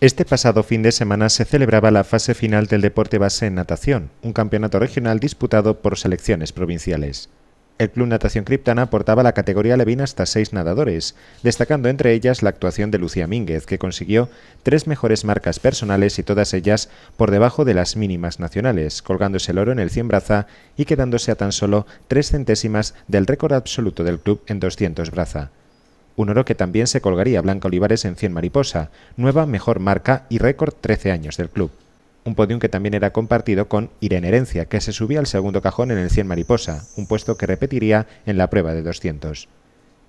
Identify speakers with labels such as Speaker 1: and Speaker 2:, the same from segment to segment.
Speaker 1: Este pasado fin de semana se celebraba la fase final del deporte base en natación, un campeonato regional disputado por selecciones provinciales. El Club Natación Criptana aportaba la categoría levina hasta seis nadadores, destacando entre ellas la actuación de Lucía Mínguez, que consiguió tres mejores marcas personales y todas ellas por debajo de las mínimas nacionales, colgándose el oro en el 100 braza y quedándose a tan solo tres centésimas del récord absoluto del club en 200 braza un oro que también se colgaría Blanca Olivares en 100 mariposa, nueva mejor marca y récord 13 años del club. Un podium que también era compartido con Irene Herencia, que se subía al segundo cajón en el 100 mariposa, un puesto que repetiría en la prueba de 200.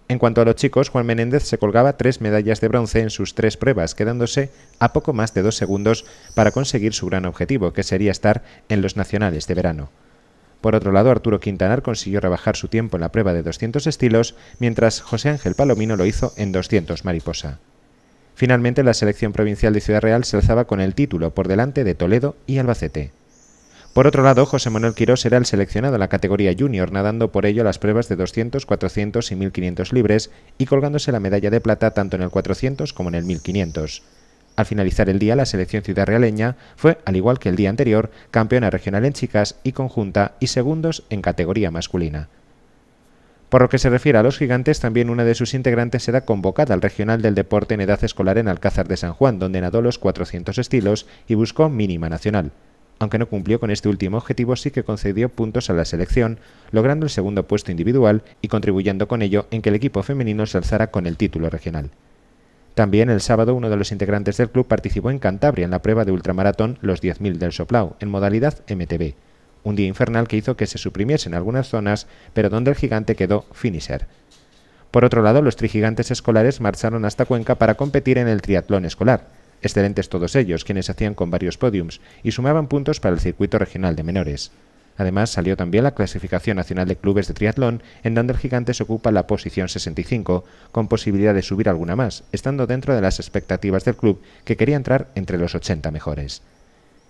Speaker 1: En cuanto a los chicos, Juan Menéndez se colgaba tres medallas de bronce en sus tres pruebas, quedándose a poco más de dos segundos para conseguir su gran objetivo, que sería estar en los nacionales de verano. Por otro lado, Arturo Quintanar consiguió rebajar su tiempo en la prueba de 200 estilos, mientras José Ángel Palomino lo hizo en 200 mariposa. Finalmente, la selección provincial de Ciudad Real se alzaba con el título por delante de Toledo y Albacete. Por otro lado, José Manuel Quirós era el seleccionado en la categoría junior, nadando por ello las pruebas de 200, 400 y 1500 libres y colgándose la medalla de plata tanto en el 400 como en el 1500. Al finalizar el día, la selección ciudad realeña fue, al igual que el día anterior, campeona regional en chicas y conjunta y segundos en categoría masculina. Por lo que se refiere a los gigantes, también una de sus integrantes será convocada al Regional del Deporte en Edad Escolar en Alcázar de San Juan, donde nadó los 400 estilos y buscó mínima nacional. Aunque no cumplió con este último objetivo, sí que concedió puntos a la selección, logrando el segundo puesto individual y contribuyendo con ello en que el equipo femenino se alzara con el título regional. También el sábado uno de los integrantes del club participó en Cantabria en la prueba de ultramaratón Los 10.000 del Soplao, en modalidad MTB. Un día infernal que hizo que se suprimiesen algunas zonas, pero donde el gigante quedó finisher. Por otro lado, los trigigantes escolares marcharon hasta Cuenca para competir en el triatlón escolar. Excelentes todos ellos, quienes hacían con varios podiums y sumaban puntos para el circuito regional de menores. Además, salió también la clasificación nacional de clubes de triatlón, en donde el gigante se ocupa la posición 65, con posibilidad de subir alguna más, estando dentro de las expectativas del club, que quería entrar entre los 80 mejores.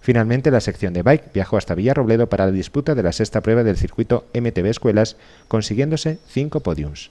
Speaker 1: Finalmente, la sección de bike viajó hasta Villarrobledo para la disputa de la sexta prueba del circuito MTB Escuelas, consiguiéndose cinco podiums.